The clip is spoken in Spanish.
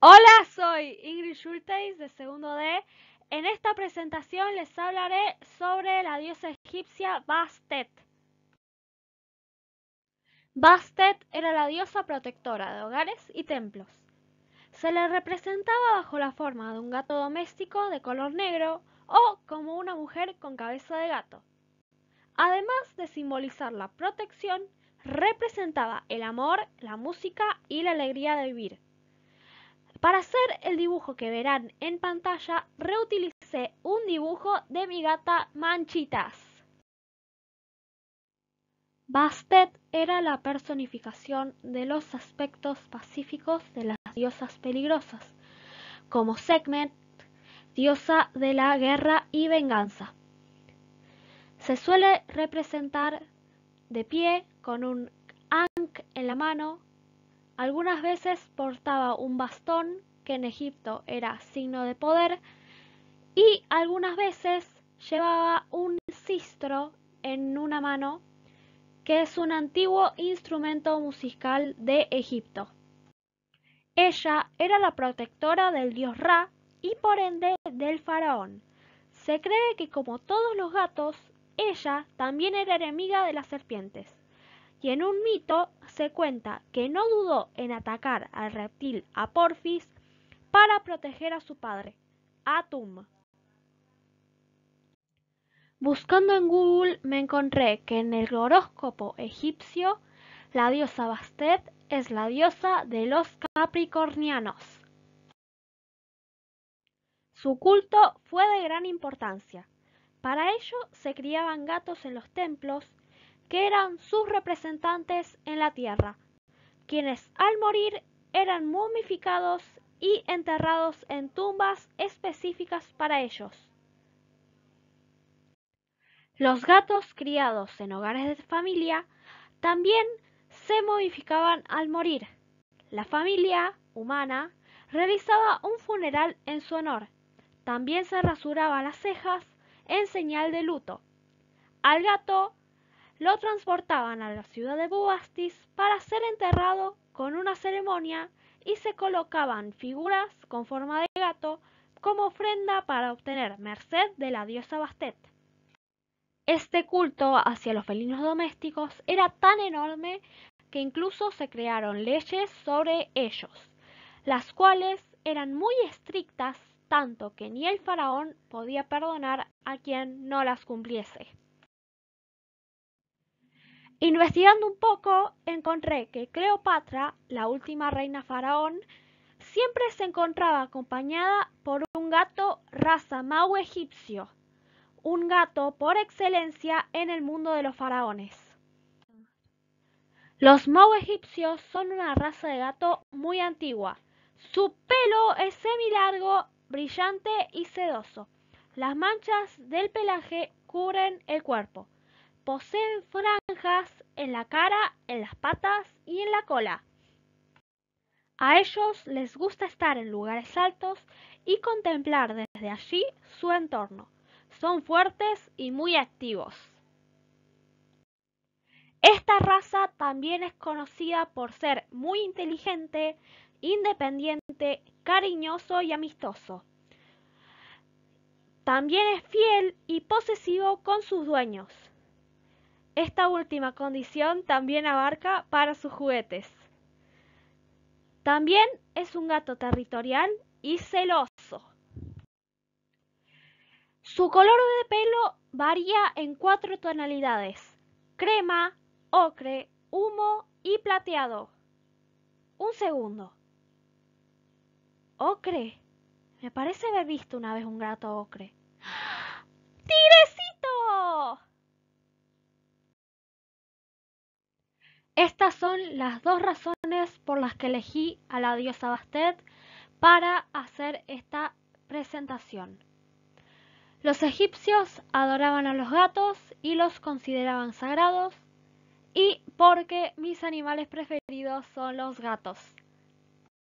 Hola, soy Ingrid Schulteis de segundo D. En esta presentación les hablaré sobre la diosa egipcia Bastet. Bastet era la diosa protectora de hogares y templos. Se le representaba bajo la forma de un gato doméstico de color negro o como una mujer con cabeza de gato. Además de simbolizar la protección, representaba el amor, la música y la alegría de vivir. Para hacer el dibujo que verán en pantalla, reutilicé un dibujo de mi gata Manchitas. Bastet era la personificación de los aspectos pacíficos de las diosas peligrosas, como segment diosa de la guerra y venganza. Se suele representar de pie con un ankh en la mano algunas veces portaba un bastón, que en Egipto era signo de poder, y algunas veces llevaba un cistro en una mano, que es un antiguo instrumento musical de Egipto. Ella era la protectora del dios Ra y por ende del faraón. Se cree que como todos los gatos, ella también era enemiga de las serpientes y en un mito se cuenta que no dudó en atacar al reptil Aporfis para proteger a su padre, Atum. Buscando en Google me encontré que en el horóscopo egipcio la diosa Bastet es la diosa de los capricornianos. Su culto fue de gran importancia. Para ello se criaban gatos en los templos que eran sus representantes en la tierra, quienes al morir eran momificados y enterrados en tumbas específicas para ellos. Los gatos criados en hogares de familia también se momificaban al morir. La familia humana realizaba un funeral en su honor. También se rasuraba las cejas en señal de luto. Al gato lo transportaban a la ciudad de Bubastis para ser enterrado con una ceremonia y se colocaban figuras con forma de gato como ofrenda para obtener merced de la diosa Bastet. Este culto hacia los felinos domésticos era tan enorme que incluso se crearon leyes sobre ellos, las cuales eran muy estrictas tanto que ni el faraón podía perdonar a quien no las cumpliese. Investigando un poco, encontré que Cleopatra, la última reina faraón, siempre se encontraba acompañada por un gato raza mau egipcio, un gato por excelencia en el mundo de los faraones. Los mau egipcios son una raza de gato muy antigua. Su pelo es semilargo, brillante y sedoso. Las manchas del pelaje cubren el cuerpo. Poseen franjas en la cara, en las patas y en la cola. A ellos les gusta estar en lugares altos y contemplar desde allí su entorno. Son fuertes y muy activos. Esta raza también es conocida por ser muy inteligente, independiente, cariñoso y amistoso. También es fiel y posesivo con sus dueños. Esta última condición también abarca para sus juguetes. También es un gato territorial y celoso. Su color de pelo varía en cuatro tonalidades, crema, ocre, humo y plateado. Un segundo. Ocre. Me parece haber visto una vez un gato ocre. Estas son las dos razones por las que elegí a la diosa Bastet para hacer esta presentación. Los egipcios adoraban a los gatos y los consideraban sagrados y porque mis animales preferidos son los gatos.